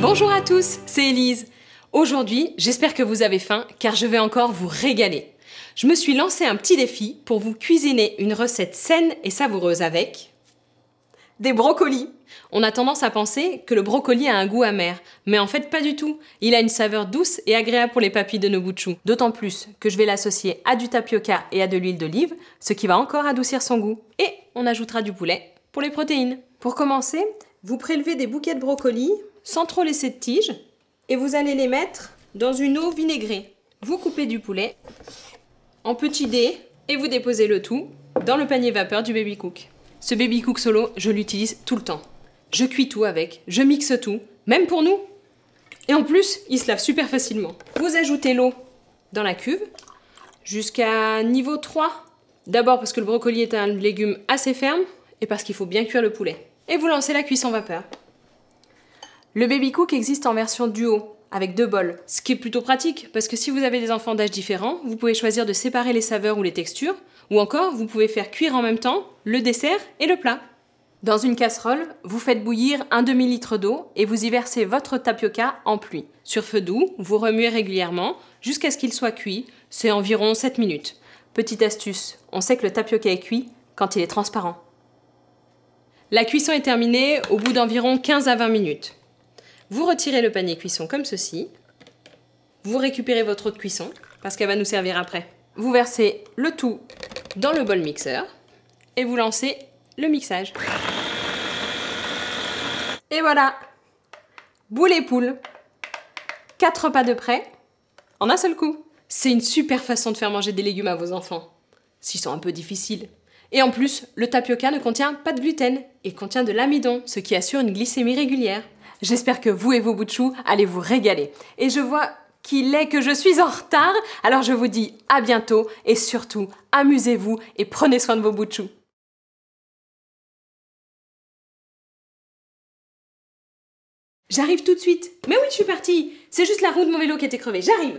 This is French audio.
Bonjour à tous, c'est Elise. Aujourd'hui, j'espère que vous avez faim car je vais encore vous régaler. Je me suis lancé un petit défi pour vous cuisiner une recette saine et savoureuse avec des brocolis. On a tendance à penser que le brocoli a un goût amer, mais en fait pas du tout. Il a une saveur douce et agréable pour les papilles de nos bouts D'autant plus que je vais l'associer à du tapioca et à de l'huile d'olive, ce qui va encore adoucir son goût. Et on ajoutera du poulet pour les protéines. Pour commencer, vous prélevez des bouquets de brocolis sans trop laisser de tige et vous allez les mettre dans une eau vinaigrée. Vous coupez du poulet en petits dés et vous déposez le tout dans le panier vapeur du Baby Cook. Ce Baby Cook solo, je l'utilise tout le temps. Je cuis tout avec, je mixe tout, même pour nous. Et en plus, il se lave super facilement. Vous ajoutez l'eau dans la cuve jusqu'à niveau 3. D'abord parce que le brocoli est un légume assez ferme et parce qu'il faut bien cuire le poulet. Et vous lancez la cuisson vapeur. Le Baby Cook existe en version duo, avec deux bols, ce qui est plutôt pratique parce que si vous avez des enfants d'âge différents, vous pouvez choisir de séparer les saveurs ou les textures, ou encore vous pouvez faire cuire en même temps le dessert et le plat. Dans une casserole, vous faites bouillir un demi-litre d'eau et vous y versez votre tapioca en pluie. Sur feu doux, vous remuez régulièrement jusqu'à ce qu'il soit cuit, c'est environ 7 minutes. Petite astuce, on sait que le tapioca est cuit quand il est transparent. La cuisson est terminée au bout d'environ 15 à 20 minutes. Vous retirez le panier cuisson comme ceci. Vous récupérez votre eau de cuisson parce qu'elle va nous servir après. Vous versez le tout dans le bol mixeur et vous lancez le mixage. Et voilà Boule et poules Quatre pas de près, en un seul coup C'est une super façon de faire manger des légumes à vos enfants, s'ils sont un peu difficiles. Et en plus, le tapioca ne contient pas de gluten et contient de l'amidon, ce qui assure une glycémie régulière. J'espère que vous et vos bouts allez vous régaler. Et je vois qu'il est que je suis en retard, alors je vous dis à bientôt et surtout amusez-vous et prenez soin de vos bouts J'arrive tout de suite. Mais oui, je suis partie. C'est juste la roue de mon vélo qui était crevée. J'arrive.